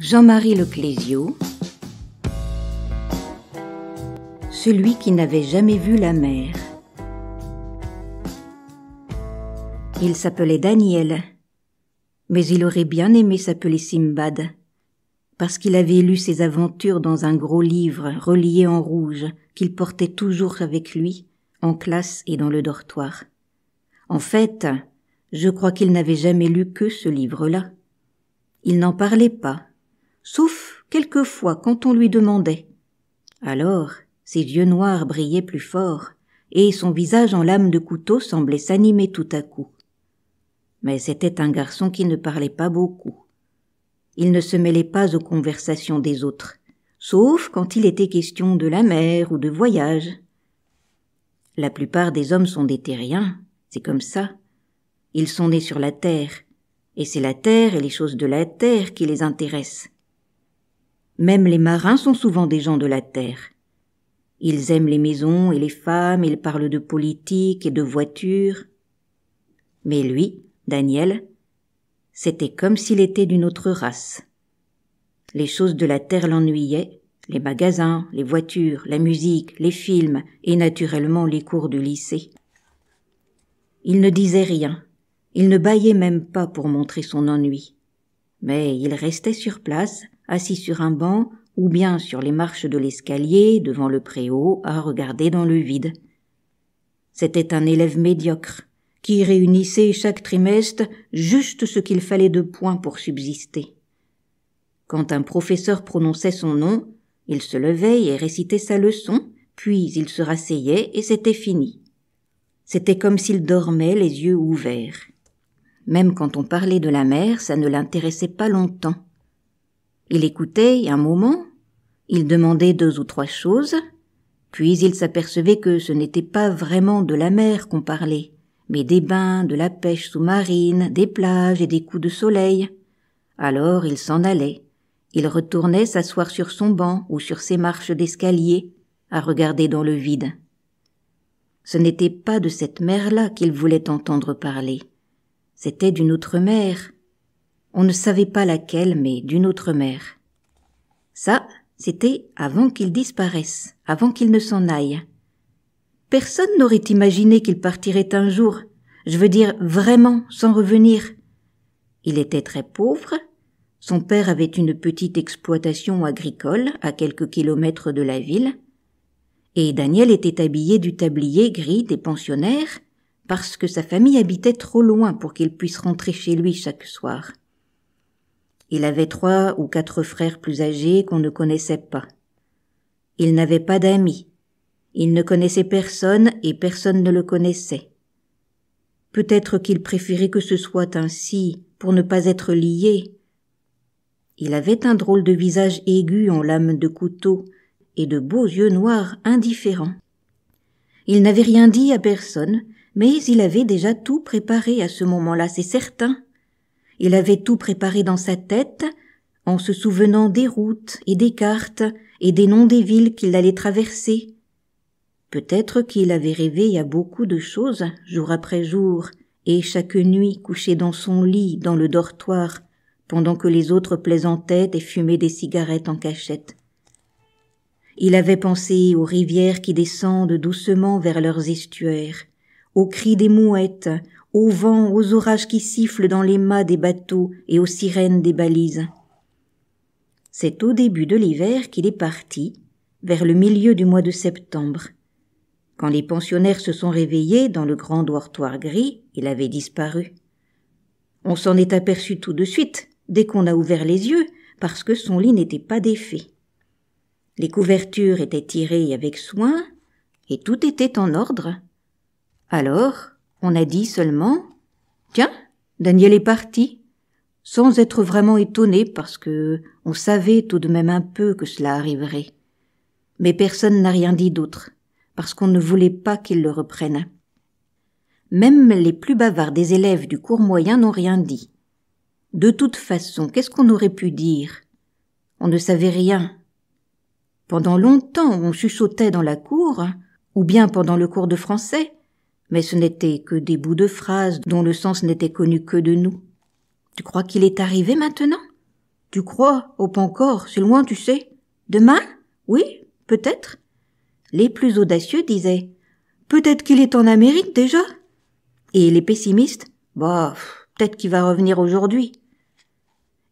Jean-Marie Leclésio Celui qui n'avait jamais vu la mer. Il s'appelait Daniel, mais il aurait bien aimé s'appeler Simbad, parce qu'il avait lu ses aventures dans un gros livre relié en rouge qu'il portait toujours avec lui, en classe et dans le dortoir. En fait, je crois qu'il n'avait jamais lu que ce livre-là. Il n'en parlait pas, sauf quelquefois quand on lui demandait. Alors, ses yeux noirs brillaient plus fort, et son visage en lame de couteau semblait s'animer tout à coup. Mais c'était un garçon qui ne parlait pas beaucoup. Il ne se mêlait pas aux conversations des autres, sauf quand il était question de la mer ou de voyage. La plupart des hommes sont des terriens, c'est comme ça. Ils sont nés sur la terre, et c'est la terre et les choses de la terre qui les intéressent. Même les marins sont souvent des gens de la terre. Ils aiment les maisons et les femmes, ils parlent de politique et de voitures. Mais lui, Daniel, c'était comme s'il était d'une autre race. Les choses de la terre l'ennuyaient, les magasins, les voitures, la musique, les films et naturellement les cours du lycée. Il ne disait rien, il ne bâillait même pas pour montrer son ennui. Mais il restait sur place, assis sur un banc ou bien sur les marches de l'escalier devant le préau à regarder dans le vide. C'était un élève médiocre qui réunissait chaque trimestre juste ce qu'il fallait de points pour subsister. Quand un professeur prononçait son nom, il se levait et récitait sa leçon, puis il se rasseyait et c'était fini. C'était comme s'il dormait les yeux ouverts. Même quand on parlait de la mer, ça ne l'intéressait pas longtemps. Il écoutait un moment, il demandait deux ou trois choses, puis il s'apercevait que ce n'était pas vraiment de la mer qu'on parlait, mais des bains, de la pêche sous-marine, des plages et des coups de soleil. Alors il s'en allait. Il retournait s'asseoir sur son banc ou sur ses marches d'escalier, à regarder dans le vide. Ce n'était pas de cette mer-là qu'il voulait entendre parler. C'était d'une autre mer, on ne savait pas laquelle, mais d'une autre mère. Ça, c'était avant qu'il disparaisse, avant qu'il ne s'en aille. Personne n'aurait imaginé qu'il partirait un jour, je veux dire vraiment sans revenir. Il était très pauvre, son père avait une petite exploitation agricole à quelques kilomètres de la ville, et Daniel était habillé du tablier gris des pensionnaires, parce que sa famille habitait trop loin pour qu'il puisse rentrer chez lui chaque soir. Il avait trois ou quatre frères plus âgés qu'on ne connaissait pas. Il n'avait pas d'amis. Il ne connaissait personne et personne ne le connaissait. Peut-être qu'il préférait que ce soit ainsi pour ne pas être lié. Il avait un drôle de visage aigu en lame de couteau et de beaux yeux noirs indifférents. Il n'avait rien dit à personne, mais il avait déjà tout préparé à ce moment-là, c'est certain. Il avait tout préparé dans sa tête, en se souvenant des routes et des cartes et des noms des villes qu'il allait traverser. Peut-être qu'il avait rêvé à beaucoup de choses, jour après jour, et chaque nuit couché dans son lit, dans le dortoir, pendant que les autres plaisantaient et fumaient des cigarettes en cachette. Il avait pensé aux rivières qui descendent doucement vers leurs estuaires, aux cris des mouettes, au vent, aux orages qui sifflent dans les mâts des bateaux et aux sirènes des balises. C'est au début de l'hiver qu'il est parti, vers le milieu du mois de septembre. Quand les pensionnaires se sont réveillés dans le grand dortoir gris, il avait disparu. On s'en est aperçu tout de suite, dès qu'on a ouvert les yeux, parce que son lit n'était pas défait. Les couvertures étaient tirées avec soin, et tout était en ordre. Alors, on a dit seulement Tiens, Daniel est parti, sans être vraiment étonné parce que on savait tout de même un peu que cela arriverait. Mais personne n'a rien dit d'autre, parce qu'on ne voulait pas qu'il le reprenne. Même les plus bavards des élèves du cours moyen n'ont rien dit. De toute façon, qu'est-ce qu'on aurait pu dire On ne savait rien. Pendant longtemps, on chuchotait dans la cour, ou bien pendant le cours de français, mais ce n'étaient que des bouts de phrases dont le sens n'était connu que de nous. Tu crois qu'il est arrivé maintenant? Tu crois, au encore, c'est loin, tu sais. Demain? Oui, peut-être. Les plus audacieux disaient Peut-être qu'il est en Amérique déjà. Et les pessimistes Bah, peut-être qu'il va revenir aujourd'hui.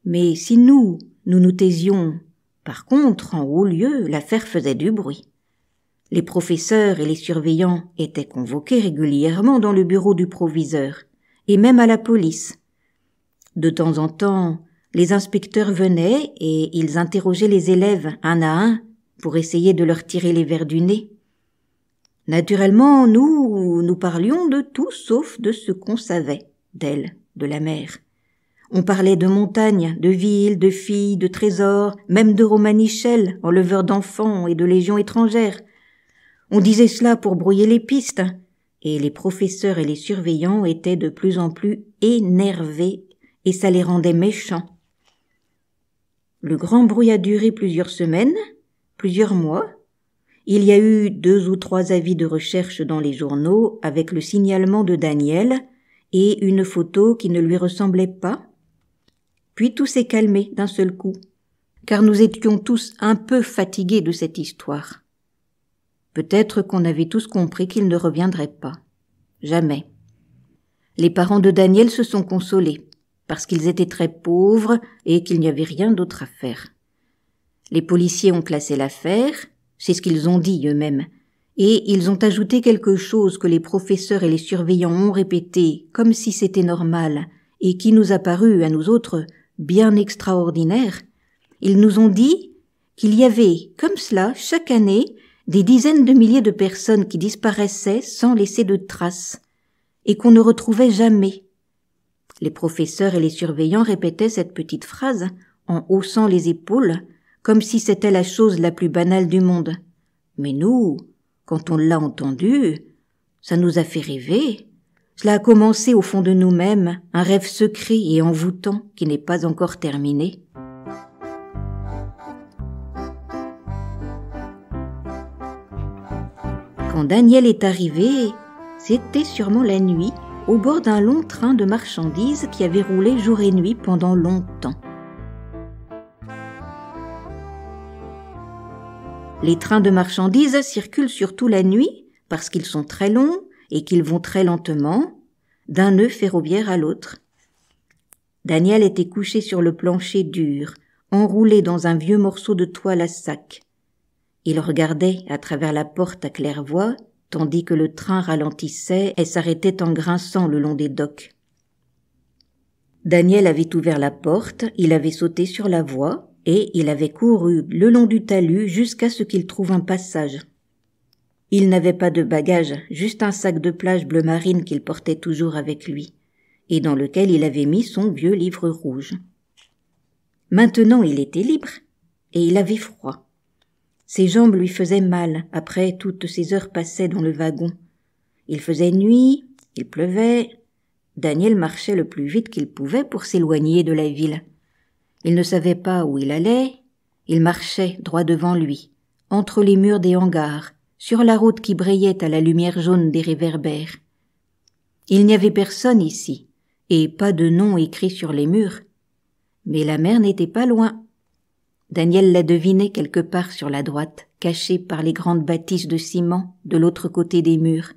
Mais si nous, nous nous taisions, par contre, en haut lieu, l'affaire faisait du bruit. Les professeurs et les surveillants étaient convoqués régulièrement dans le bureau du proviseur, et même à la police. De temps en temps, les inspecteurs venaient et ils interrogeaient les élèves un à un pour essayer de leur tirer les verres du nez. Naturellement, nous, nous parlions de tout sauf de ce qu'on savait d'elle, de la mère. On parlait de montagnes, de villes, de filles, de trésors, même de Romanichel, enleveurs d'enfants et de légions étrangères. On disait cela pour brouiller les pistes, et les professeurs et les surveillants étaient de plus en plus énervés, et ça les rendait méchants. Le grand bruit a duré plusieurs semaines, plusieurs mois. Il y a eu deux ou trois avis de recherche dans les journaux avec le signalement de Daniel et une photo qui ne lui ressemblait pas. Puis tout s'est calmé d'un seul coup, car nous étions tous un peu fatigués de cette histoire. Peut-être qu'on avait tous compris qu'il ne reviendrait pas. Jamais. Les parents de Daniel se sont consolés, parce qu'ils étaient très pauvres et qu'il n'y avait rien d'autre à faire. Les policiers ont classé l'affaire, c'est ce qu'ils ont dit eux-mêmes, et ils ont ajouté quelque chose que les professeurs et les surveillants ont répété, comme si c'était normal, et qui nous a paru, à nous autres, bien extraordinaire. Ils nous ont dit qu'il y avait, comme cela, chaque année, des dizaines de milliers de personnes qui disparaissaient sans laisser de traces, et qu'on ne retrouvait jamais. Les professeurs et les surveillants répétaient cette petite phrase en haussant les épaules, comme si c'était la chose la plus banale du monde. Mais nous, quand on l'a entendue, ça nous a fait rêver. Cela a commencé au fond de nous-mêmes, un rêve secret et envoûtant qui n'est pas encore terminé. Quand Daniel est arrivé, c'était sûrement la nuit, au bord d'un long train de marchandises qui avait roulé jour et nuit pendant longtemps. Les trains de marchandises circulent surtout la nuit parce qu'ils sont très longs et qu'ils vont très lentement d'un nœud ferroviaire à l'autre. Daniel était couché sur le plancher dur, enroulé dans un vieux morceau de toile à sac. Il regardait à travers la porte à claire-voie, tandis que le train ralentissait et s'arrêtait en grinçant le long des docks. Daniel avait ouvert la porte, il avait sauté sur la voie, et il avait couru le long du talus jusqu'à ce qu'il trouve un passage. Il n'avait pas de bagages, juste un sac de plage bleu marine qu'il portait toujours avec lui, et dans lequel il avait mis son vieux livre rouge. Maintenant il était libre, et il avait froid. Ses jambes lui faisaient mal après toutes ces heures passées dans le wagon. Il faisait nuit, il pleuvait. Daniel marchait le plus vite qu'il pouvait pour s'éloigner de la ville. Il ne savait pas où il allait, il marchait droit devant lui, entre les murs des hangars, sur la route qui brillait à la lumière jaune des réverbères. Il n'y avait personne ici, et pas de nom écrit sur les murs. Mais la mer n'était pas loin. Daniel l'a devinait quelque part sur la droite, cachée par les grandes bâtisses de ciment de l'autre côté des murs.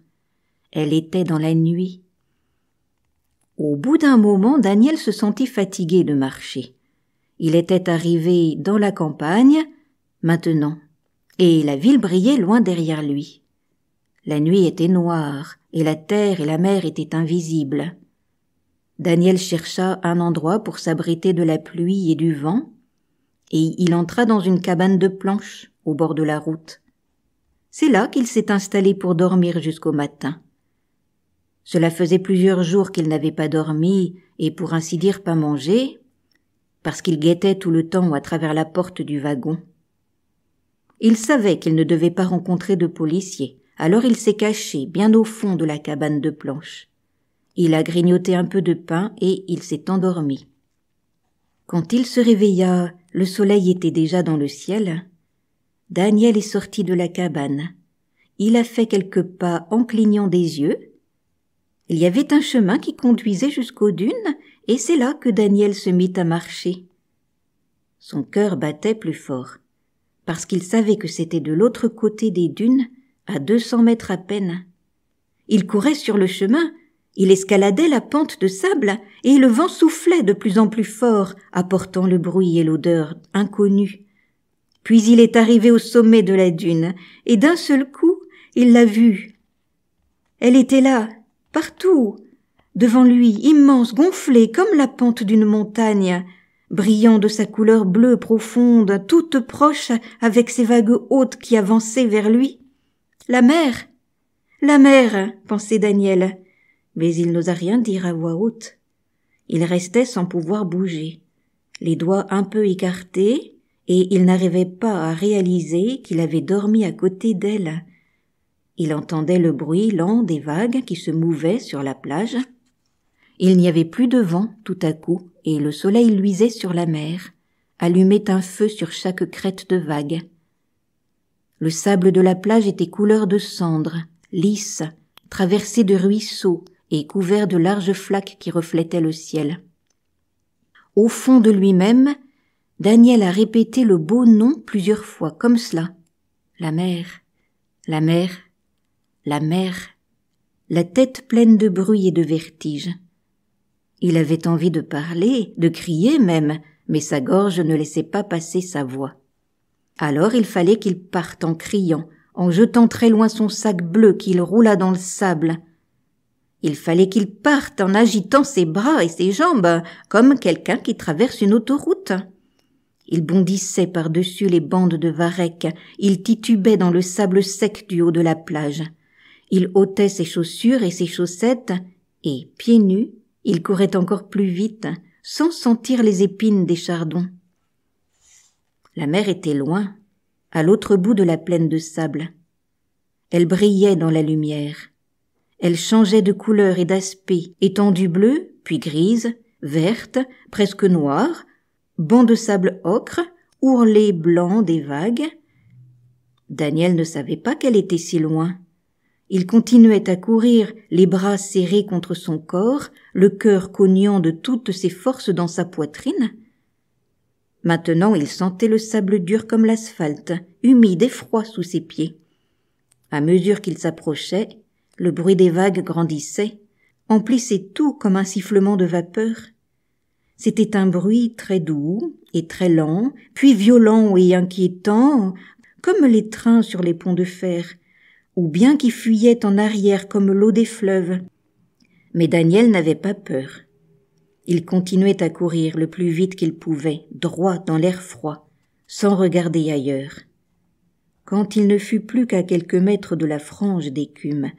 Elle était dans la nuit. Au bout d'un moment, Daniel se sentit fatigué de marcher. Il était arrivé dans la campagne, maintenant, et la ville brillait loin derrière lui. La nuit était noire, et la terre et la mer étaient invisibles. Daniel chercha un endroit pour s'abriter de la pluie et du vent, et il entra dans une cabane de planches au bord de la route. C'est là qu'il s'est installé pour dormir jusqu'au matin. Cela faisait plusieurs jours qu'il n'avait pas dormi et pour ainsi dire pas mangé, parce qu'il guettait tout le temps à travers la porte du wagon. Il savait qu'il ne devait pas rencontrer de policiers, alors il s'est caché bien au fond de la cabane de planches. Il a grignoté un peu de pain et il s'est endormi. Quand il se réveilla, le soleil était déjà dans le ciel. Daniel est sorti de la cabane. Il a fait quelques pas en clignant des yeux. Il y avait un chemin qui conduisait jusqu'aux dunes, et c'est là que Daniel se mit à marcher. Son cœur battait plus fort, parce qu'il savait que c'était de l'autre côté des dunes, à deux cents mètres à peine. Il courait sur le chemin, il escaladait la pente de sable, et le vent soufflait de plus en plus fort, apportant le bruit et l'odeur inconnus. Puis il est arrivé au sommet de la dune, et d'un seul coup il l'a vue. Elle était là, partout, devant lui, immense, gonflée comme la pente d'une montagne, brillant de sa couleur bleue profonde, toute proche avec ses vagues hautes qui avançaient vers lui. La mer. La mer, pensait Daniel mais il n'osa rien dire à voix haute. Il restait sans pouvoir bouger, les doigts un peu écartés, et il n'arrivait pas à réaliser qu'il avait dormi à côté d'elle. Il entendait le bruit lent des vagues qui se mouvaient sur la plage. Il n'y avait plus de vent tout à coup, et le soleil luisait sur la mer, allumait un feu sur chaque crête de vague. Le sable de la plage était couleur de cendre, lisse, traversé de ruisseaux, et couvert de larges flaques qui reflétaient le ciel. Au fond de lui-même, Daniel a répété le beau nom plusieurs fois, comme cela. La mer, la mer, la mer, la tête pleine de bruit et de vertige. Il avait envie de parler, de crier même, mais sa gorge ne laissait pas passer sa voix. Alors il fallait qu'il parte en criant, en jetant très loin son sac bleu qu'il roula dans le sable, il fallait qu'il parte en agitant ses bras et ses jambes comme quelqu'un qui traverse une autoroute. Il bondissait par-dessus les bandes de varech, il titubait dans le sable sec du haut de la plage. Il ôtait ses chaussures et ses chaussettes, et, pieds nus, il courait encore plus vite, sans sentir les épines des chardons. La mer était loin, à l'autre bout de la plaine de sable. Elle brillait dans la lumière. Elle changeait de couleur et d'aspect, étendue bleue, puis grise, verte, presque noire, banc de sable ocre, ourlé blanc des vagues. Daniel ne savait pas qu'elle était si loin. Il continuait à courir, les bras serrés contre son corps, le cœur cognant de toutes ses forces dans sa poitrine. Maintenant il sentait le sable dur comme l'asphalte, humide et froid sous ses pieds. À mesure qu'il s'approchait, le bruit des vagues grandissait, emplissait tout comme un sifflement de vapeur. C'était un bruit très doux et très lent, puis violent et inquiétant, comme les trains sur les ponts de fer, ou bien qui fuyaient en arrière comme l'eau des fleuves. Mais Daniel n'avait pas peur. Il continuait à courir le plus vite qu'il pouvait, droit dans l'air froid, sans regarder ailleurs. Quand il ne fut plus qu'à quelques mètres de la frange d'écume,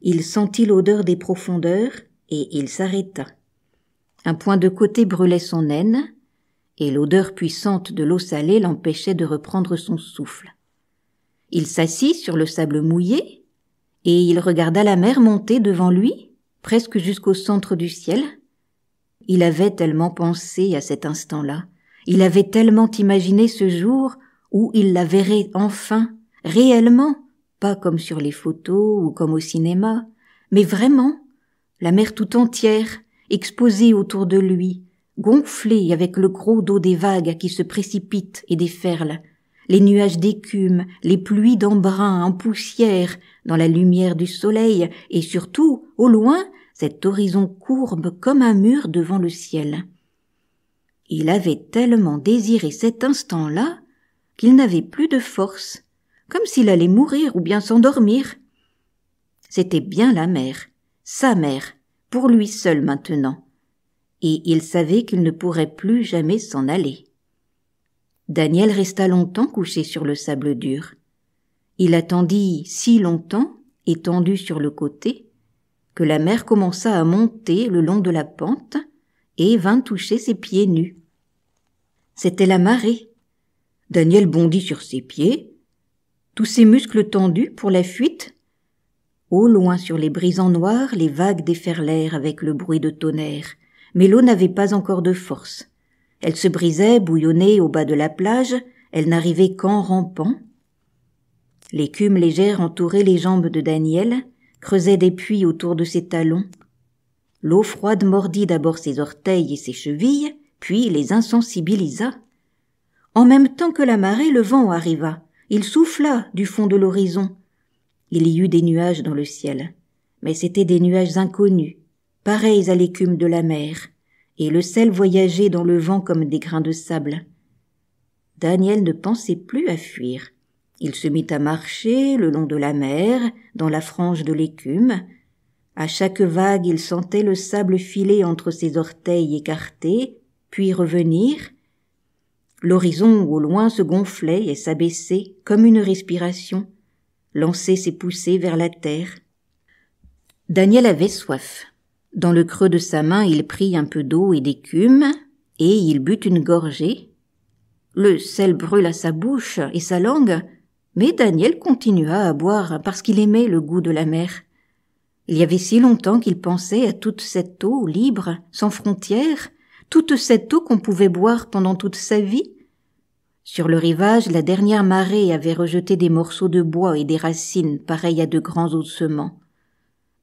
il sentit l'odeur des profondeurs, et il s'arrêta. Un point de côté brûlait son haine et l'odeur puissante de l'eau salée l'empêchait de reprendre son souffle. Il s'assit sur le sable mouillé, et il regarda la mer monter devant lui, presque jusqu'au centre du ciel. Il avait tellement pensé à cet instant-là, il avait tellement imaginé ce jour où il la verrait enfin, réellement, pas comme sur les photos ou comme au cinéma, mais vraiment, la mer tout entière, exposée autour de lui, gonflée avec le gros dos des vagues qui se précipitent et déferlent, les nuages d'écume, les pluies d'embrun en poussière, dans la lumière du soleil, et surtout, au loin, cet horizon courbe comme un mur devant le ciel. Il avait tellement désiré cet instant-là qu'il n'avait plus de force comme s'il allait mourir ou bien s'endormir. C'était bien la mère, sa mère, pour lui seul maintenant, et il savait qu'il ne pourrait plus jamais s'en aller. Daniel resta longtemps couché sur le sable dur. Il attendit si longtemps, étendu sur le côté, que la mer commença à monter le long de la pente et vint toucher ses pieds nus. C'était la marée. Daniel bondit sur ses pieds, tous ses muscles tendus pour la fuite. Au loin sur les brisants noirs, les vagues déferlèrent avec le bruit de tonnerre, mais l'eau n'avait pas encore de force. Elle se brisait, bouillonnait au bas de la plage, elle n'arrivait qu'en rampant. L'écume légère entourait les jambes de Daniel, creusait des puits autour de ses talons. L'eau froide mordit d'abord ses orteils et ses chevilles, puis les insensibilisa. En même temps que la marée, le vent arriva. Il souffla du fond de l'horizon. Il y eut des nuages dans le ciel, mais c'étaient des nuages inconnus, pareils à l'écume de la mer, et le sel voyageait dans le vent comme des grains de sable. Daniel ne pensait plus à fuir. Il se mit à marcher le long de la mer, dans la frange de l'écume. À chaque vague, il sentait le sable filer entre ses orteils écartés, puis revenir, L'horizon au loin se gonflait et s'abaissait comme une respiration, lançait ses poussées vers la terre. Daniel avait soif. Dans le creux de sa main, il prit un peu d'eau et d'écume, et il but une gorgée. Le sel brûla sa bouche et sa langue, mais Daniel continua à boire parce qu'il aimait le goût de la mer. Il y avait si longtemps qu'il pensait à toute cette eau libre, sans frontières, toute cette eau qu'on pouvait boire pendant toute sa vie sur le rivage, la dernière marée avait rejeté des morceaux de bois et des racines pareilles à de grands ossements.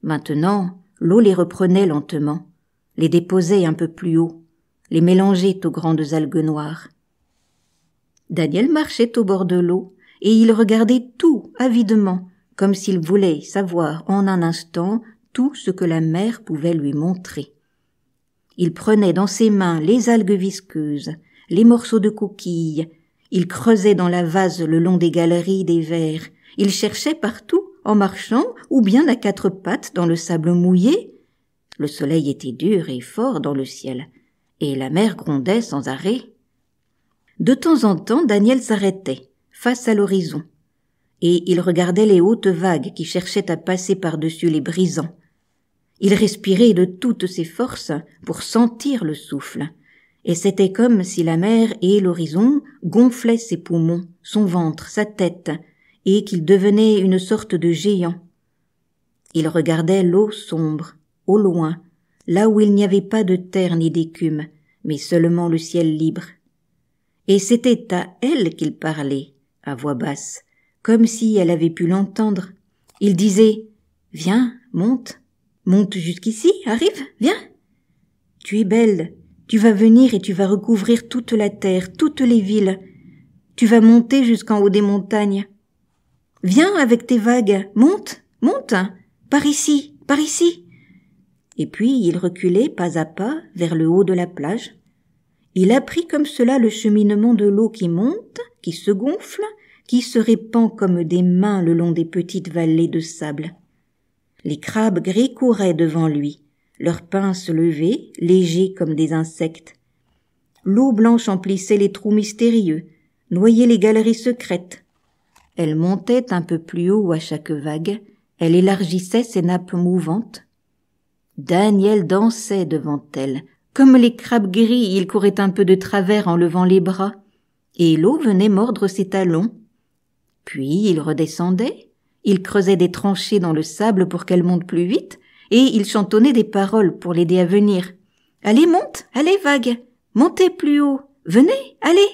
Maintenant, l'eau les reprenait lentement, les déposait un peu plus haut, les mélangeait aux grandes algues noires. Daniel marchait au bord de l'eau, et il regardait tout avidement, comme s'il voulait savoir en un instant tout ce que la mer pouvait lui montrer. Il prenait dans ses mains les algues visqueuses, les morceaux de coquilles, il creusait dans la vase le long des galeries des vers. il cherchait partout, en marchant, ou bien à quatre pattes dans le sable mouillé. Le soleil était dur et fort dans le ciel, et la mer grondait sans arrêt. De temps en temps, Daniel s'arrêtait, face à l'horizon, et il regardait les hautes vagues qui cherchaient à passer par-dessus les brisants, il respirait de toutes ses forces pour sentir le souffle, et c'était comme si la mer et l'horizon gonflaient ses poumons, son ventre, sa tête, et qu'il devenait une sorte de géant. Il regardait l'eau sombre, au loin, là où il n'y avait pas de terre ni d'écume, mais seulement le ciel libre. Et c'était à elle qu'il parlait, à voix basse, comme si elle avait pu l'entendre. Il disait Viens, monte. Monte jusqu'ici, arrive, viens. Tu es belle, tu vas venir et tu vas recouvrir toute la terre, toutes les villes. Tu vas monter jusqu'en haut des montagnes. Viens avec tes vagues, monte, monte, par ici, par ici. Et puis il reculait pas à pas vers le haut de la plage. Il apprit comme cela le cheminement de l'eau qui monte, qui se gonfle, qui se répand comme des mains le long des petites vallées de sable. Les crabes gris couraient devant lui, leurs pinces levées, légers comme des insectes. L'eau blanche emplissait les trous mystérieux, noyait les galeries secrètes. Elle montait un peu plus haut à chaque vague, elle élargissait ses nappes mouvantes. Daniel dansait devant elle. Comme les crabes gris, il courait un peu de travers en levant les bras, et l'eau venait mordre ses talons. Puis il redescendait, il creusait des tranchées dans le sable pour qu'elle monte plus vite, et il chantonnait des paroles pour l'aider à venir. Allez, monte, allez, vague, montez plus haut, venez, allez.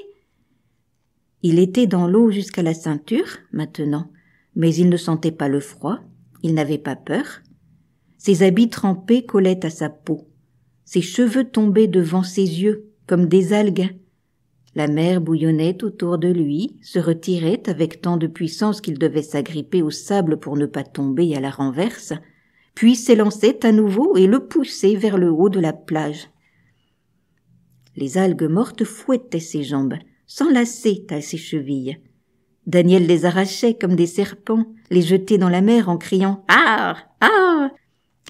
Il était dans l'eau jusqu'à la ceinture, maintenant, mais il ne sentait pas le froid, il n'avait pas peur. Ses habits trempés collaient à sa peau. Ses cheveux tombaient devant ses yeux, comme des algues, la mer bouillonnait autour de lui, se retirait avec tant de puissance qu'il devait s'agripper au sable pour ne pas tomber à la renverse, puis s'élançait à nouveau et le poussait vers le haut de la plage. Les algues mortes fouettaient ses jambes, s'enlaçaient à ses chevilles. Daniel les arrachait comme des serpents, les jetait dans la mer en criant Ah Ah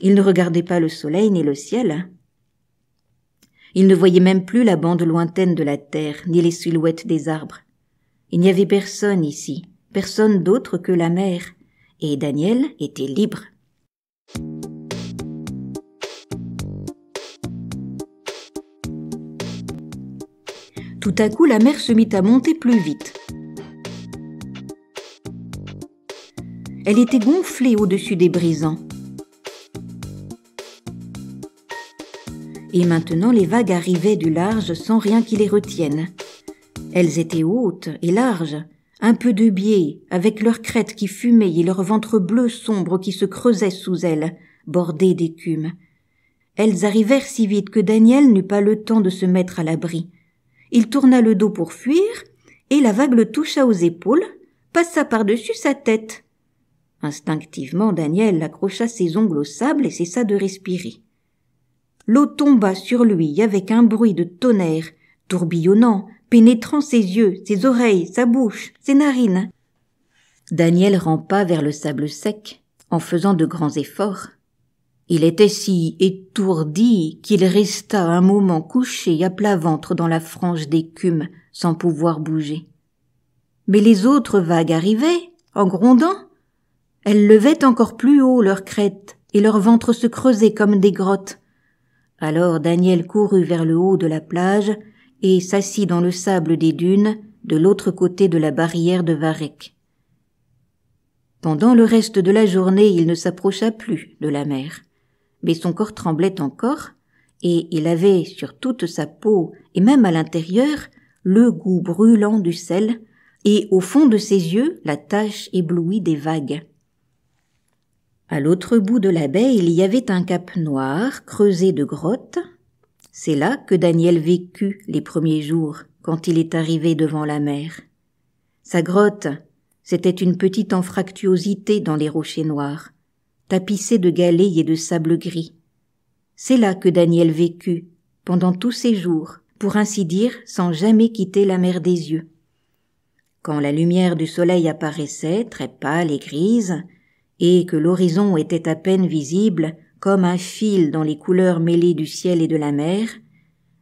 Il ne regardait pas le soleil ni le ciel, il ne voyait même plus la bande lointaine de la terre, ni les silhouettes des arbres. Il n'y avait personne ici, personne d'autre que la mer, et Daniel était libre. Tout à coup, la mer se mit à monter plus vite. Elle était gonflée au-dessus des brisants. et maintenant les vagues arrivaient du large sans rien qui les retienne. Elles étaient hautes et larges, un peu de biais, avec leurs crêtes qui fumaient et leur ventre bleu sombre qui se creusait sous elles, bordées d'écume. Elles arrivèrent si vite que Daniel n'eut pas le temps de se mettre à l'abri. Il tourna le dos pour fuir, et la vague le toucha aux épaules, passa par-dessus sa tête. Instinctivement, Daniel accrocha ses ongles au sable et cessa de respirer. L'eau tomba sur lui avec un bruit de tonnerre, tourbillonnant, pénétrant ses yeux, ses oreilles, sa bouche, ses narines. Daniel rampa vers le sable sec, en faisant de grands efforts. Il était si étourdi qu'il resta un moment couché à plat ventre dans la frange d'écume, sans pouvoir bouger. Mais les autres vagues arrivaient, en grondant. Elles levaient encore plus haut leurs crêtes, et leurs ventres se creusaient comme des grottes. Alors Daniel courut vers le haut de la plage et s'assit dans le sable des dunes de l'autre côté de la barrière de Varek. Pendant le reste de la journée, il ne s'approcha plus de la mer, mais son corps tremblait encore, et il avait sur toute sa peau, et même à l'intérieur, le goût brûlant du sel, et au fond de ses yeux la tache éblouie des vagues. À l'autre bout de la baie, il y avait un cap noir creusé de grottes. C'est là que Daniel vécut les premiers jours quand il est arrivé devant la mer. Sa grotte, c'était une petite anfractuosité dans les rochers noirs, tapissée de galets et de sable gris. C'est là que Daniel vécut, pendant tous ses jours, pour ainsi dire, sans jamais quitter la mer des yeux. Quand la lumière du soleil apparaissait, très pâle et grise, et que l'horizon était à peine visible comme un fil dans les couleurs mêlées du ciel et de la mer,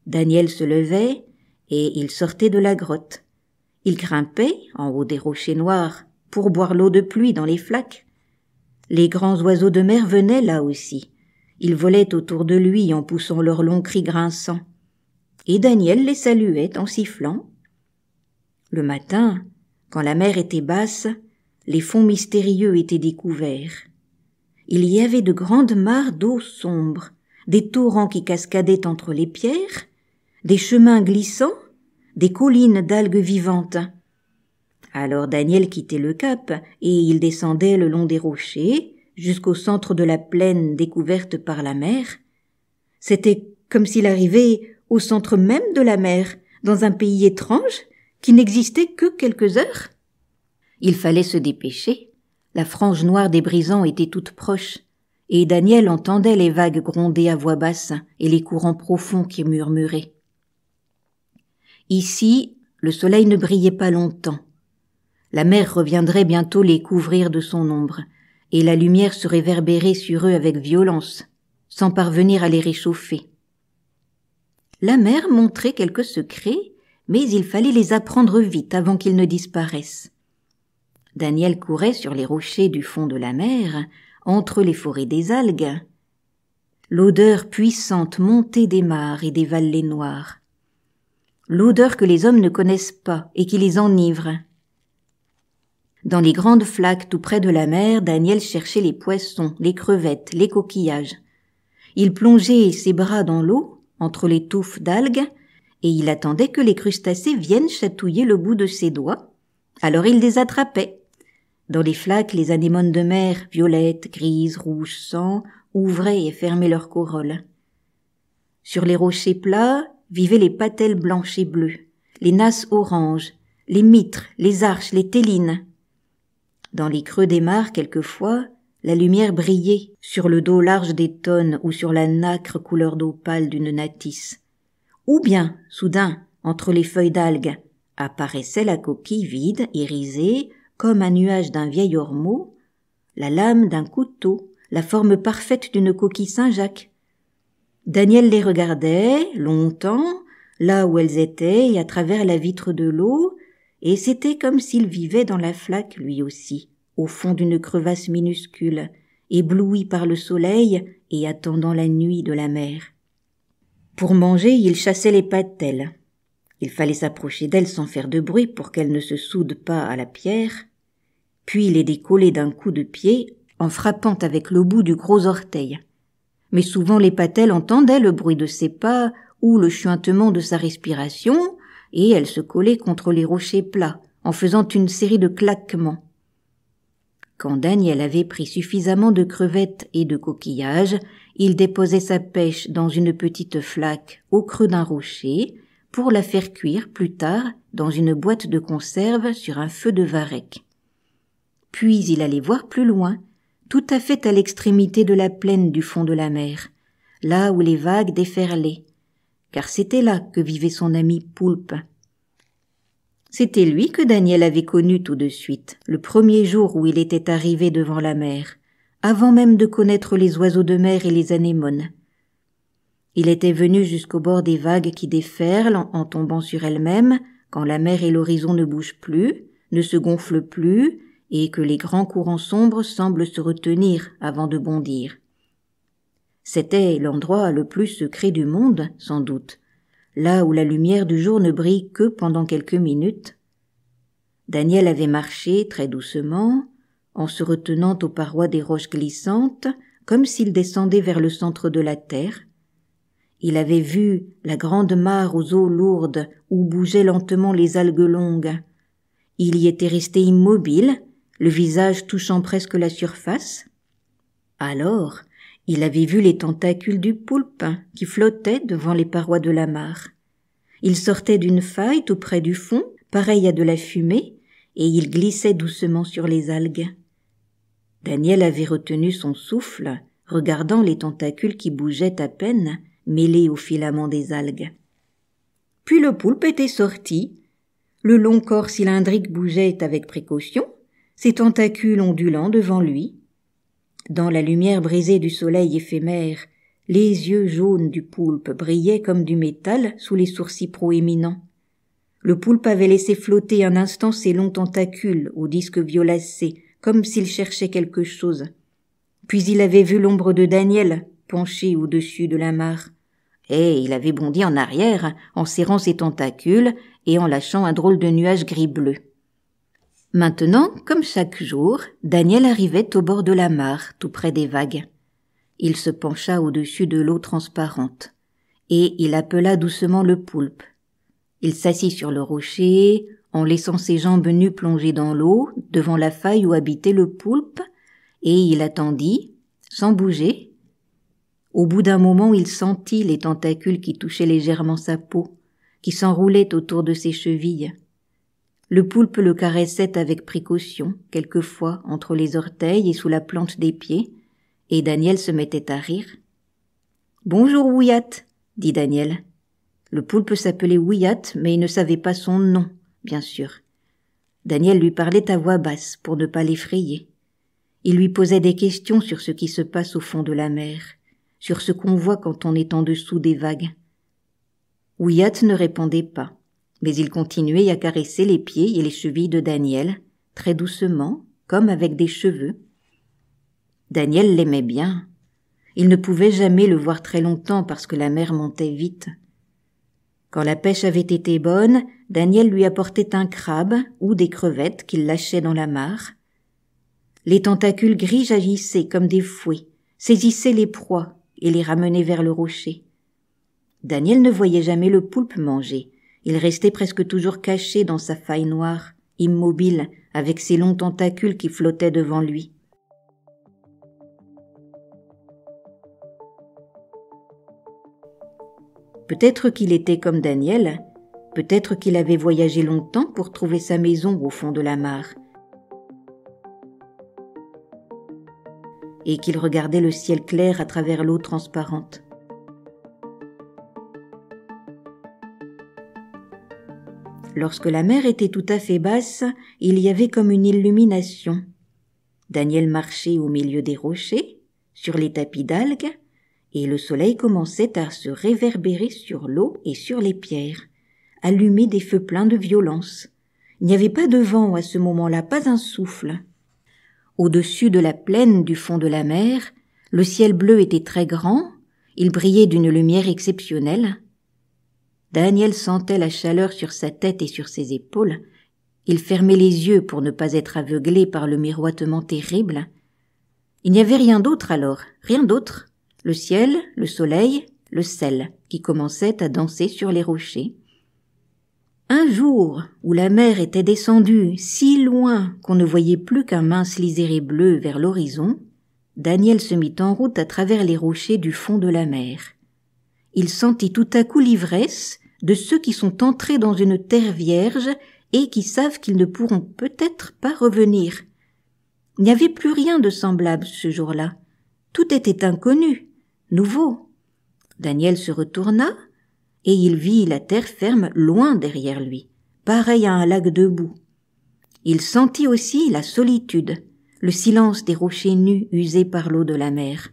Daniel se levait et il sortait de la grotte. Il grimpait en haut des rochers noirs pour boire l'eau de pluie dans les flaques. Les grands oiseaux de mer venaient là aussi. Ils volaient autour de lui en poussant leurs longs cris grinçants. Et Daniel les saluait en sifflant. Le matin, quand la mer était basse, les fonds mystérieux étaient découverts. Il y avait de grandes mares d'eau sombre, des torrents qui cascadaient entre les pierres, des chemins glissants, des collines d'algues vivantes. Alors Daniel quittait le cap et il descendait le long des rochers jusqu'au centre de la plaine découverte par la mer. C'était comme s'il arrivait au centre même de la mer, dans un pays étrange qui n'existait que quelques heures. Il fallait se dépêcher. La frange noire des brisants était toute proche, et Daniel entendait les vagues gronder à voix basse et les courants profonds qui murmuraient. Ici, le soleil ne brillait pas longtemps. La mer reviendrait bientôt les couvrir de son ombre, et la lumière se réverbérait sur eux avec violence, sans parvenir à les réchauffer. La mer montrait quelques secrets, mais il fallait les apprendre vite avant qu'ils ne disparaissent. Daniel courait sur les rochers du fond de la mer, entre les forêts des algues. L'odeur puissante montée des mares et des vallées noires. L'odeur que les hommes ne connaissent pas et qui les enivre. Dans les grandes flaques tout près de la mer, Daniel cherchait les poissons, les crevettes, les coquillages. Il plongeait ses bras dans l'eau, entre les touffes d'algues, et il attendait que les crustacés viennent chatouiller le bout de ses doigts. Alors il les attrapait dans les flaques, les anémones de mer, violettes, grises, rouges, sang, ouvraient et fermaient leurs corolles. Sur les rochers plats vivaient les patelles blanches et bleues, les nasses oranges, les mitres, les arches, les télines. Dans les creux des mares, quelquefois, la lumière brillait sur le dos large des tonnes ou sur la nacre couleur d'eau pâle d'une natisse. Ou bien, soudain, entre les feuilles d'algues, apparaissait la coquille vide, irisée, comme un nuage d'un vieil ormeau, la lame d'un couteau, la forme parfaite d'une coquille Saint-Jacques. Daniel les regardait, longtemps, là où elles étaient et à travers la vitre de l'eau, et c'était comme s'il vivait dans la flaque lui aussi, au fond d'une crevasse minuscule, ébloui par le soleil et attendant la nuit de la mer. Pour manger, il chassait les patelles. Il fallait s'approcher d'elle sans faire de bruit pour qu'elles ne se soude pas à la pierre, puis les décoller d'un coup de pied en frappant avec le bout du gros orteil. Mais souvent les patelles entendaient le bruit de ses pas ou le chuintement de sa respiration, et elles se collaient contre les rochers plats, en faisant une série de claquements. Quand Daniel avait pris suffisamment de crevettes et de coquillages, il déposait sa pêche dans une petite flaque au creux d'un rocher pour la faire cuire plus tard dans une boîte de conserve sur un feu de varech. Puis il allait voir plus loin, tout à fait à l'extrémité de la plaine du fond de la mer, là où les vagues déferlaient, car c'était là que vivait son ami Poulpe. C'était lui que Daniel avait connu tout de suite, le premier jour où il était arrivé devant la mer, avant même de connaître les oiseaux de mer et les anémones. Il était venu jusqu'au bord des vagues qui déferlent en tombant sur elles-mêmes, quand la mer et l'horizon ne bougent plus, ne se gonflent plus, et que les grands courants sombres semblent se retenir avant de bondir. C'était l'endroit le plus secret du monde, sans doute, là où la lumière du jour ne brille que pendant quelques minutes. Daniel avait marché très doucement, en se retenant aux parois des roches glissantes, comme s'il descendait vers le centre de la terre. Il avait vu la grande mare aux eaux lourdes où bougeaient lentement les algues longues. Il y était resté immobile, le visage touchant presque la surface. Alors, il avait vu les tentacules du poulpe qui flottaient devant les parois de la mare. Il sortait d'une faille tout près du fond, pareil à de la fumée, et il glissait doucement sur les algues. Daniel avait retenu son souffle, regardant les tentacules qui bougeaient à peine, mêlés aux filaments des algues. Puis le poulpe était sorti. Le long corps cylindrique bougeait avec précaution, ses tentacules ondulant devant lui. Dans la lumière brisée du soleil éphémère, les yeux jaunes du poulpe brillaient comme du métal sous les sourcils proéminents. Le poulpe avait laissé flotter un instant ses longs tentacules au disque violacé, comme s'il cherchait quelque chose. Puis il avait vu l'ombre de Daniel penché au-dessus de la mare. Et il avait bondi en arrière en serrant ses tentacules et en lâchant un drôle de nuage gris-bleu. Maintenant, comme chaque jour, Daniel arrivait au bord de la mare, tout près des vagues. Il se pencha au-dessus de l'eau transparente, et il appela doucement le poulpe. Il s'assit sur le rocher, en laissant ses jambes nues plonger dans l'eau, devant la faille où habitait le poulpe, et il attendit, sans bouger. Au bout d'un moment, il sentit les tentacules qui touchaient légèrement sa peau, qui s'enroulaient autour de ses chevilles. Le poulpe le caressait avec précaution, quelquefois entre les orteils et sous la plante des pieds, et Daniel se mettait à rire. Bonjour, Ouillat !» dit Daniel. Le poulpe s'appelait Ouillat, mais il ne savait pas son nom, bien sûr. Daniel lui parlait à voix basse pour ne pas l'effrayer. Il lui posait des questions sur ce qui se passe au fond de la mer, sur ce qu'on voit quand on est en dessous des vagues. Ouillat ne répondait pas. Mais il continuait à caresser les pieds et les chevilles de Daniel, très doucement, comme avec des cheveux. Daniel l'aimait bien. Il ne pouvait jamais le voir très longtemps parce que la mer montait vite. Quand la pêche avait été bonne, Daniel lui apportait un crabe ou des crevettes qu'il lâchait dans la mare. Les tentacules gris jaillissaient comme des fouets, saisissaient les proies et les ramenaient vers le rocher. Daniel ne voyait jamais le poulpe manger, il restait presque toujours caché dans sa faille noire, immobile, avec ses longs tentacules qui flottaient devant lui. Peut-être qu'il était comme Daniel, peut-être qu'il avait voyagé longtemps pour trouver sa maison au fond de la mare, et qu'il regardait le ciel clair à travers l'eau transparente. Lorsque la mer était tout à fait basse, il y avait comme une illumination. Daniel marchait au milieu des rochers, sur les tapis d'algues, et le soleil commençait à se réverbérer sur l'eau et sur les pierres, allumer des feux pleins de violence. Il n'y avait pas de vent à ce moment-là, pas un souffle. Au-dessus de la plaine du fond de la mer, le ciel bleu était très grand, il brillait d'une lumière exceptionnelle, Daniel sentait la chaleur sur sa tête et sur ses épaules. Il fermait les yeux pour ne pas être aveuglé par le miroitement terrible. Il n'y avait rien d'autre alors, rien d'autre. Le ciel, le soleil, le sel, qui commençait à danser sur les rochers. Un jour où la mer était descendue si loin qu'on ne voyait plus qu'un mince liséré bleu vers l'horizon, Daniel se mit en route à travers les rochers du fond de la mer il sentit tout à coup l'ivresse de ceux qui sont entrés dans une terre vierge et qui savent qu'ils ne pourront peut-être pas revenir. Il n'y avait plus rien de semblable ce jour-là. Tout était inconnu, nouveau. Daniel se retourna, et il vit la terre ferme loin derrière lui, pareil à un lac de boue. Il sentit aussi la solitude, le silence des rochers nus usés par l'eau de la mer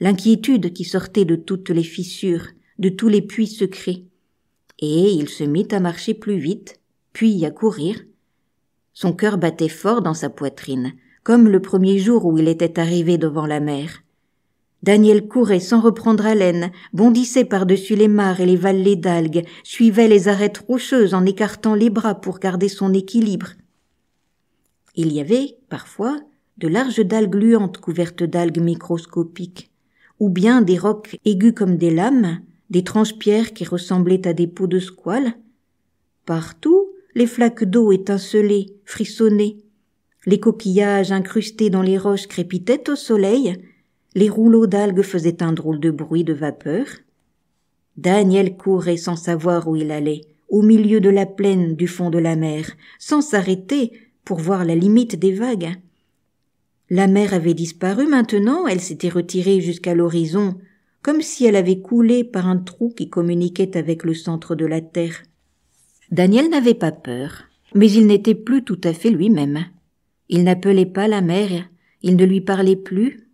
l'inquiétude qui sortait de toutes les fissures, de tous les puits secrets. Et il se mit à marcher plus vite, puis à courir. Son cœur battait fort dans sa poitrine, comme le premier jour où il était arrivé devant la mer. Daniel courait sans reprendre haleine, bondissait par-dessus les mares et les vallées d'algues, suivait les arêtes rocheuses en écartant les bras pour garder son équilibre. Il y avait, parfois, de larges dalles gluantes couvertes d'algues microscopiques ou bien des rocs aigus comme des lames, des tranches pierres qui ressemblaient à des peaux de squale. Partout, les flaques d'eau étincelaient, frissonnaient. Les coquillages incrustés dans les roches crépitaient au soleil. Les rouleaux d'algues faisaient un drôle de bruit de vapeur. Daniel courait sans savoir où il allait, au milieu de la plaine du fond de la mer, sans s'arrêter pour voir la limite des vagues. La mer avait disparu maintenant, elle s'était retirée jusqu'à l'horizon, comme si elle avait coulé par un trou qui communiquait avec le centre de la terre. Daniel n'avait pas peur, mais il n'était plus tout à fait lui-même. Il n'appelait pas la mer, il ne lui parlait plus.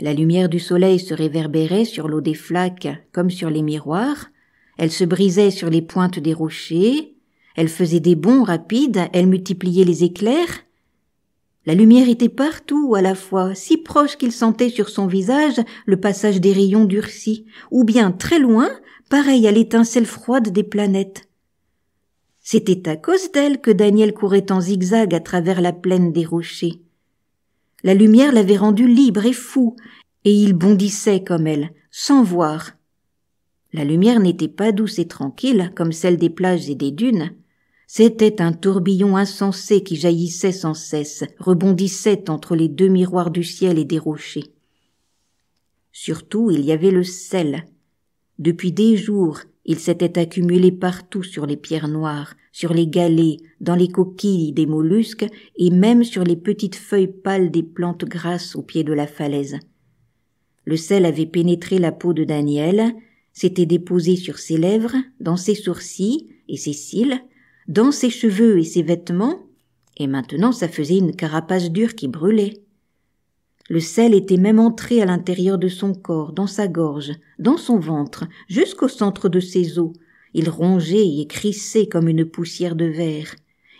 La lumière du soleil se réverbérait sur l'eau des flaques comme sur les miroirs, elle se brisait sur les pointes des rochers, elle faisait des bonds rapides, elle multipliait les éclairs, la lumière était partout à la fois, si proche qu'il sentait sur son visage le passage des rayons durcis, ou bien très loin, pareil à l'étincelle froide des planètes. C'était à cause d'elle que Daniel courait en zigzag à travers la plaine des rochers. La lumière l'avait rendu libre et fou, et il bondissait comme elle, sans voir. La lumière n'était pas douce et tranquille comme celle des plages et des dunes, c'était un tourbillon insensé qui jaillissait sans cesse, rebondissait entre les deux miroirs du ciel et des rochers. Surtout, il y avait le sel. Depuis des jours, il s'était accumulé partout sur les pierres noires, sur les galets, dans les coquilles des mollusques et même sur les petites feuilles pâles des plantes grasses au pied de la falaise. Le sel avait pénétré la peau de Daniel, s'était déposé sur ses lèvres, dans ses sourcils et ses cils, dans ses cheveux et ses vêtements, et maintenant ça faisait une carapace dure qui brûlait. Le sel était même entré à l'intérieur de son corps, dans sa gorge, dans son ventre, jusqu'au centre de ses os. Il rongeait et crissait comme une poussière de verre.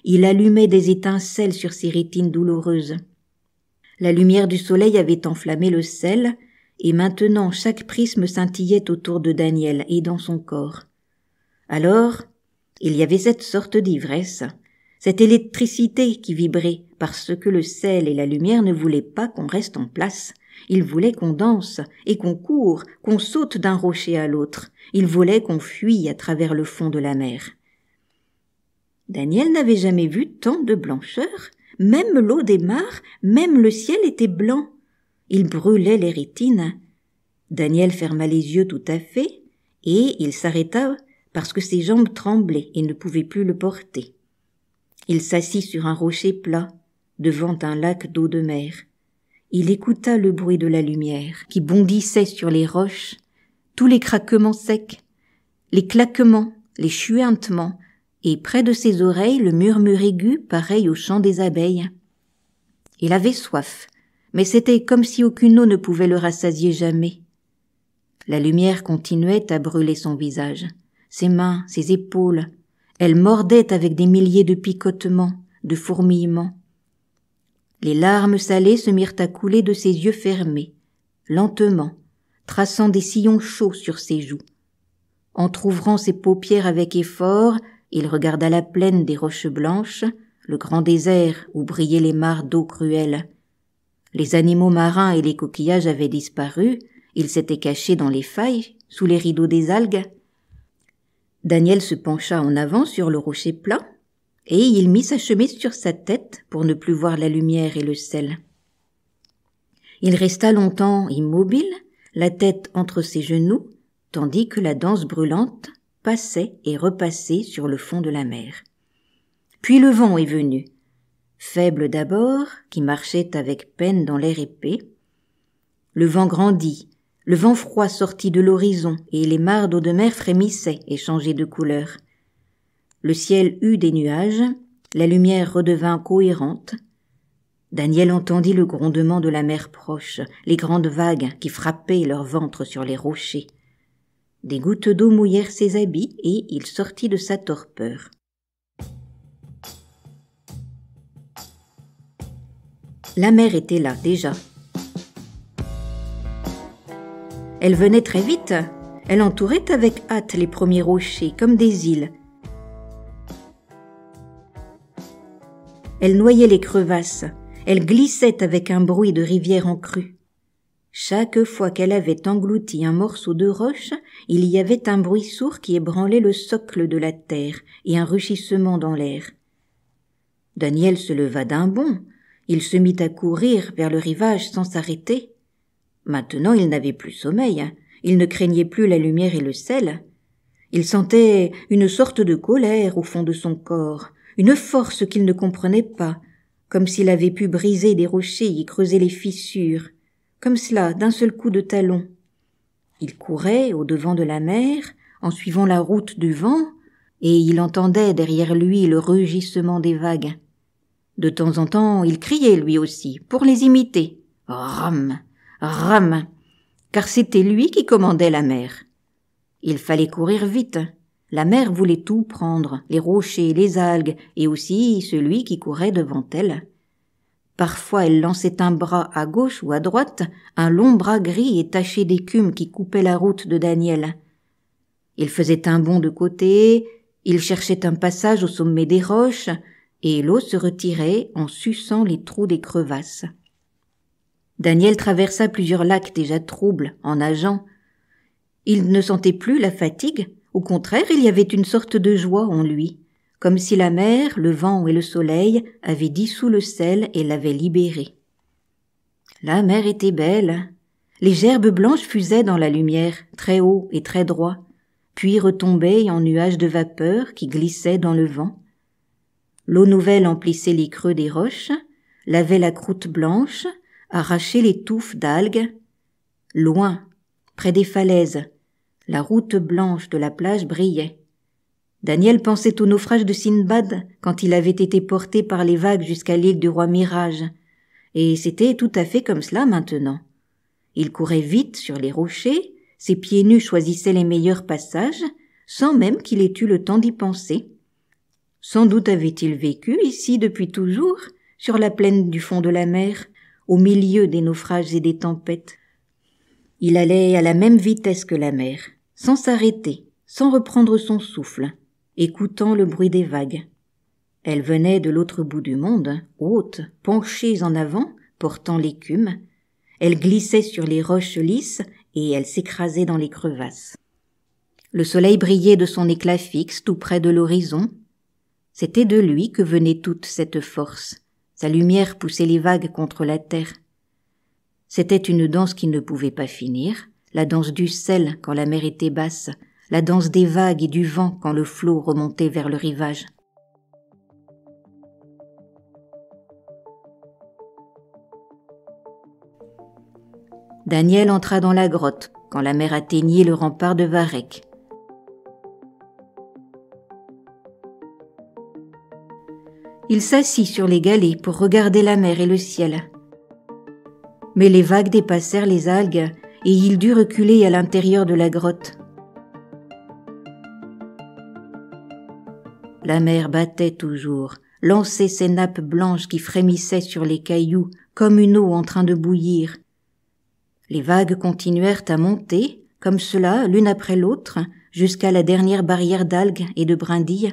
Il allumait des étincelles sur ses rétines douloureuses. La lumière du soleil avait enflammé le sel, et maintenant chaque prisme scintillait autour de Daniel et dans son corps. Alors, il y avait cette sorte d'ivresse, cette électricité qui vibrait, parce que le sel et la lumière ne voulaient pas qu'on reste en place. Ils voulaient qu'on danse et qu'on court, qu'on saute d'un rocher à l'autre. Ils voulaient qu'on fuit à travers le fond de la mer. Daniel n'avait jamais vu tant de blancheur. Même l'eau des mares, même le ciel était blanc. Il brûlait les rétines. Daniel ferma les yeux tout à fait, et il s'arrêta parce que ses jambes tremblaient et ne pouvaient plus le porter. Il s'assit sur un rocher plat, devant un lac d'eau de mer. Il écouta le bruit de la lumière qui bondissait sur les roches, tous les craquements secs, les claquements, les chuintements, et près de ses oreilles le murmure aigu pareil au chant des abeilles. Il avait soif, mais c'était comme si aucune eau ne pouvait le rassasier jamais. La lumière continuait à brûler son visage ses mains, ses épaules. Elle mordait avec des milliers de picotements, de fourmillements. Les larmes salées se mirent à couler de ses yeux fermés, lentement, traçant des sillons chauds sur ses joues. Entr'ouvrant ses paupières avec effort, il regarda la plaine des roches blanches, le grand désert où brillaient les mares d'eau cruelle. Les animaux marins et les coquillages avaient disparu, ils s'étaient cachés dans les failles, sous les rideaux des algues. Daniel se pencha en avant sur le rocher plat, et il mit sa chemise sur sa tête pour ne plus voir la lumière et le sel. Il resta longtemps immobile, la tête entre ses genoux, tandis que la danse brûlante passait et repassait sur le fond de la mer. Puis le vent est venu, faible d'abord, qui marchait avec peine dans l'air épais. Le vent grandit, le vent froid sortit de l'horizon et les mares d'eau de mer frémissaient et changeaient de couleur. Le ciel eut des nuages, la lumière redevint cohérente. Daniel entendit le grondement de la mer proche, les grandes vagues qui frappaient leur ventre sur les rochers. Des gouttes d'eau mouillèrent ses habits et il sortit de sa torpeur. La mer était là déjà, Elle venait très vite. Elle entourait avec hâte les premiers rochers comme des îles. Elle noyait les crevasses. Elle glissait avec un bruit de rivière en crue. Chaque fois qu'elle avait englouti un morceau de roche, il y avait un bruit sourd qui ébranlait le socle de la terre et un rugissement dans l'air. Daniel se leva d'un bond. Il se mit à courir vers le rivage sans s'arrêter. Maintenant il n'avait plus sommeil, il ne craignait plus la lumière et le sel. Il sentait une sorte de colère au fond de son corps, une force qu'il ne comprenait pas, comme s'il avait pu briser des rochers et creuser les fissures, comme cela d'un seul coup de talon. Il courait au devant de la mer, en suivant la route du vent, et il entendait derrière lui le rugissement des vagues. De temps en temps il criait lui aussi, pour les imiter. Rame, car c'était lui qui commandait la mer. Il fallait courir vite. La mer voulait tout prendre, les rochers, les algues, et aussi celui qui courait devant elle. Parfois elle lançait un bras à gauche ou à droite, un long bras gris et taché d'écume qui coupait la route de Daniel. Il faisait un bond de côté, il cherchait un passage au sommet des roches, et l'eau se retirait en suçant les trous des crevasses. Daniel traversa plusieurs lacs déjà troubles en nageant. Il ne sentait plus la fatigue, au contraire il y avait une sorte de joie en lui, comme si la mer, le vent et le soleil avaient dissous le sel et l'avaient libéré. La mer était belle. Les gerbes blanches fusaient dans la lumière, très haut et très droit, puis retombaient en nuages de vapeur qui glissaient dans le vent. L'eau nouvelle emplissait les creux des roches, lavait la croûte blanche, arracher les touffes d'algues. Loin, près des falaises, la route blanche de la plage brillait. Daniel pensait au naufrage de Sindbad quand il avait été porté par les vagues jusqu'à l'île du roi Mirage, et c'était tout à fait comme cela maintenant. Il courait vite sur les rochers, ses pieds nus choisissaient les meilleurs passages, sans même qu'il ait eu le temps d'y penser. Sans doute avait-il vécu ici depuis toujours, sur la plaine du fond de la mer, au milieu des naufrages et des tempêtes. Il allait à la même vitesse que la mer, sans s'arrêter, sans reprendre son souffle, écoutant le bruit des vagues. Elles venaient de l'autre bout du monde, hautes, penchées en avant, portant l'écume. Elles glissaient sur les roches lisses et elles s'écrasaient dans les crevasses. Le soleil brillait de son éclat fixe tout près de l'horizon. C'était de lui que venait toute cette force. Sa lumière poussait les vagues contre la terre. C'était une danse qui ne pouvait pas finir, la danse du sel quand la mer était basse, la danse des vagues et du vent quand le flot remontait vers le rivage. Daniel entra dans la grotte quand la mer atteignit le rempart de Varek. il s'assit sur les galets pour regarder la mer et le ciel. Mais les vagues dépassèrent les algues et il dut reculer à l'intérieur de la grotte. La mer battait toujours, lançait ses nappes blanches qui frémissaient sur les cailloux comme une eau en train de bouillir. Les vagues continuèrent à monter, comme cela, l'une après l'autre, jusqu'à la dernière barrière d'algues et de brindilles,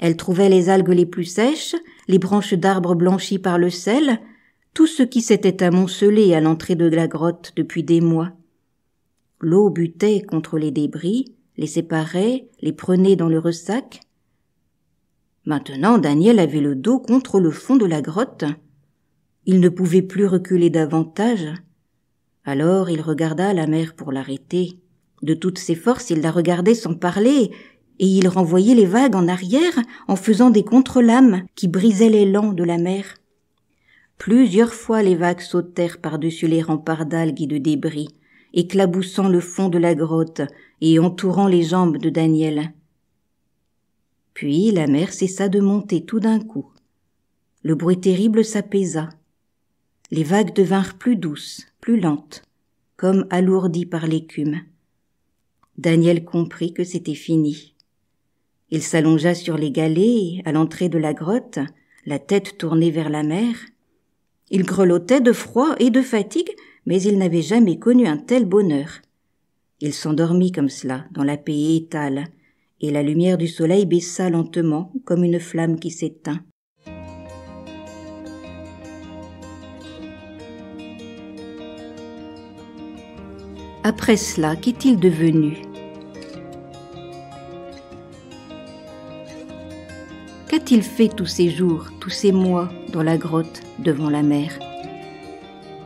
elle trouvait les algues les plus sèches, les branches d'arbres blanchies par le sel, tout ce qui s'était amoncelé à l'entrée de la grotte depuis des mois. L'eau butait contre les débris, les séparait, les prenait dans le ressac. Maintenant, Daniel avait le dos contre le fond de la grotte. Il ne pouvait plus reculer davantage. Alors il regarda la mer pour l'arrêter. De toutes ses forces, il la regardait sans parler, et il renvoyait les vagues en arrière en faisant des contre-lames qui brisaient l'élan de la mer. Plusieurs fois les vagues sautèrent par-dessus les remparts d'algues et de débris, éclaboussant le fond de la grotte et entourant les jambes de Daniel. Puis la mer cessa de monter tout d'un coup. Le bruit terrible s'apaisa. Les vagues devinrent plus douces, plus lentes, comme alourdies par l'écume. Daniel comprit que c'était fini. Il s'allongea sur les galets à l'entrée de la grotte, la tête tournée vers la mer. Il grelottait de froid et de fatigue, mais il n'avait jamais connu un tel bonheur. Il s'endormit comme cela, dans la paix étale, et la lumière du soleil baissa lentement, comme une flamme qui s'éteint. Après cela, qu'est-il devenu t il fait tous ces jours, tous ces mois, dans la grotte, devant la mer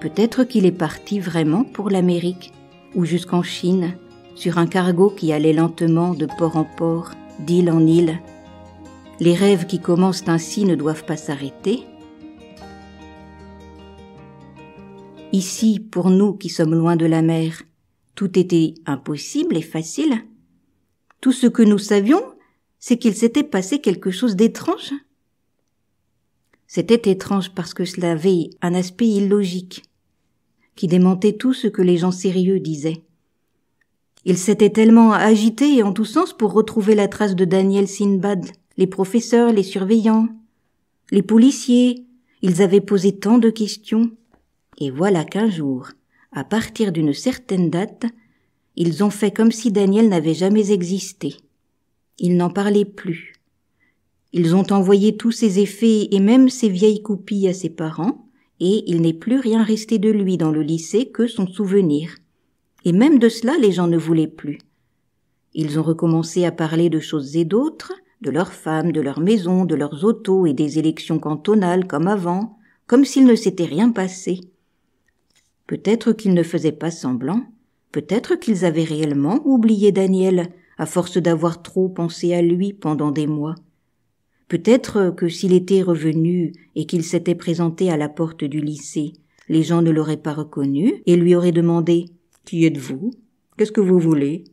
Peut-être qu'il est parti vraiment pour l'Amérique, ou jusqu'en Chine, sur un cargo qui allait lentement de port en port, d'île en île. Les rêves qui commencent ainsi ne doivent pas s'arrêter. Ici, pour nous qui sommes loin de la mer, tout était impossible et facile. Tout ce que nous savions c'est qu'il s'était passé quelque chose d'étrange. C'était étrange parce que cela avait un aspect illogique, qui démentait tout ce que les gens sérieux disaient. Ils s'étaient tellement agités et en tous sens pour retrouver la trace de Daniel Sinbad, les professeurs, les surveillants, les policiers, ils avaient posé tant de questions. Et voilà qu'un jour, à partir d'une certaine date, ils ont fait comme si Daniel n'avait jamais existé. Il n'en parlait plus. Ils ont envoyé tous ses effets et même ses vieilles coupies à ses parents, et il n'est plus rien resté de lui dans le lycée que son souvenir. Et même de cela les gens ne voulaient plus. Ils ont recommencé à parler de choses et d'autres, de leurs femmes, de leurs maisons, de leurs autos et des élections cantonales comme avant, comme s'il ne s'était rien passé. Peut-être qu'ils ne faisaient pas semblant, peut-être qu'ils avaient réellement oublié Daniel, à force d'avoir trop pensé à lui pendant des mois. Peut-être que s'il était revenu et qu'il s'était présenté à la porte du lycée, les gens ne l'auraient pas reconnu et lui auraient demandé Qui êtes-vous Qu'est-ce que vous voulez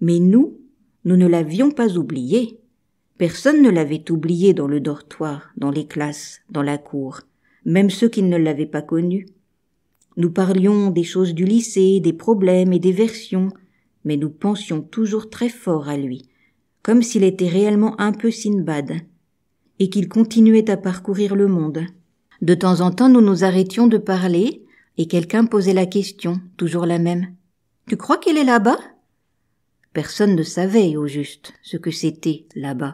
Mais nous, nous ne l'avions pas oublié. Personne ne l'avait oublié dans le dortoir, dans les classes, dans la cour, même ceux qui ne l'avaient pas connu. Nous parlions des choses du lycée, des problèmes et des versions, mais nous pensions toujours très fort à lui, comme s'il était réellement un peu Sinbad, et qu'il continuait à parcourir le monde. De temps en temps nous nous arrêtions de parler, et quelqu'un posait la question, toujours la même. Tu crois qu'il est là-bas? Personne ne savait, au juste, ce que c'était là-bas.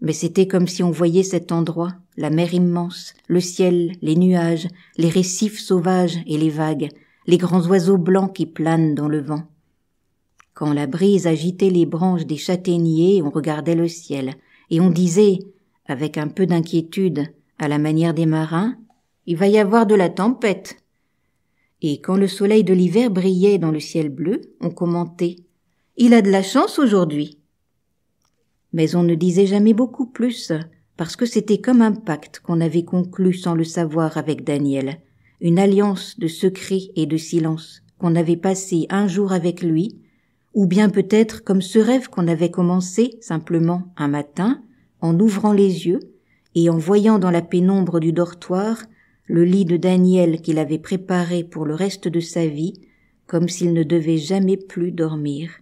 Mais c'était comme si on voyait cet endroit, la mer immense, le ciel, les nuages, les récifs sauvages et les vagues, les grands oiseaux blancs qui planent dans le vent. Quand la brise agitait les branches des châtaigniers, on regardait le ciel, et on disait, avec un peu d'inquiétude, à la manière des marins, il va y avoir de la tempête. Et quand le soleil de l'hiver brillait dans le ciel bleu, on commentait, il a de la chance aujourd'hui. Mais on ne disait jamais beaucoup plus, parce que c'était comme un pacte qu'on avait conclu sans le savoir avec Daniel, une alliance de secret et de silence qu'on avait passé un jour avec lui, ou bien peut-être comme ce rêve qu'on avait commencé simplement un matin, en ouvrant les yeux et en voyant dans la pénombre du dortoir le lit de Daniel qu'il avait préparé pour le reste de sa vie, comme s'il ne devait jamais plus dormir.